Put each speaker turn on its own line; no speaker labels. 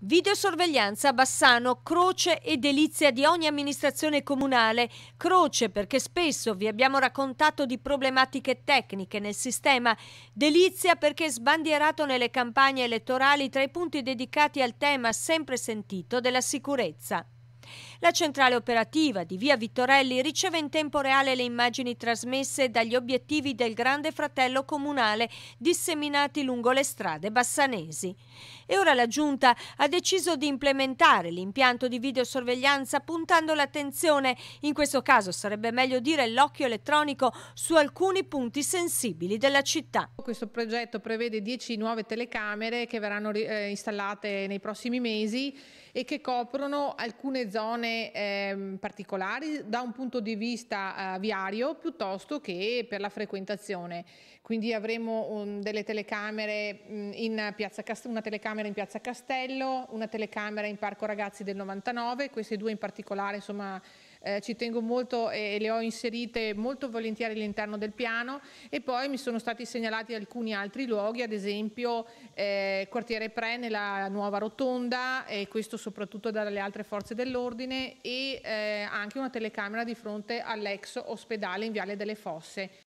Videosorveglianza Bassano, croce e delizia di ogni amministrazione comunale. Croce perché spesso vi abbiamo raccontato di problematiche tecniche nel sistema. Delizia perché sbandierato nelle campagne elettorali tra i punti dedicati al tema sempre sentito della sicurezza. La centrale operativa di via Vittorelli riceve in tempo reale le immagini trasmesse dagli obiettivi del Grande Fratello Comunale disseminati lungo le strade bassanesi. E ora la Giunta ha deciso di implementare l'impianto di videosorveglianza puntando l'attenzione, in questo caso sarebbe meglio dire l'occhio elettronico, su alcuni punti
sensibili della città. Questo progetto prevede 10 nuove telecamere che verranno eh, installate nei prossimi mesi e che coprono alcune zone zone eh, particolari da un punto di vista eh, viario piuttosto che per la frequentazione. Quindi avremo un, delle telecamere mm, in piazza Castello, una telecamera in piazza Castello, una telecamera in Parco Ragazzi del 99, queste due in particolare insomma eh, ci tengo molto e, e le ho inserite molto volentieri all'interno del piano e poi mi sono stati segnalati alcuni altri luoghi, ad esempio eh, quartiere Pre nella nuova rotonda e questo soprattutto dalle altre forze dell'ordine e eh, anche una telecamera di fronte all'ex ospedale in Viale delle Fosse.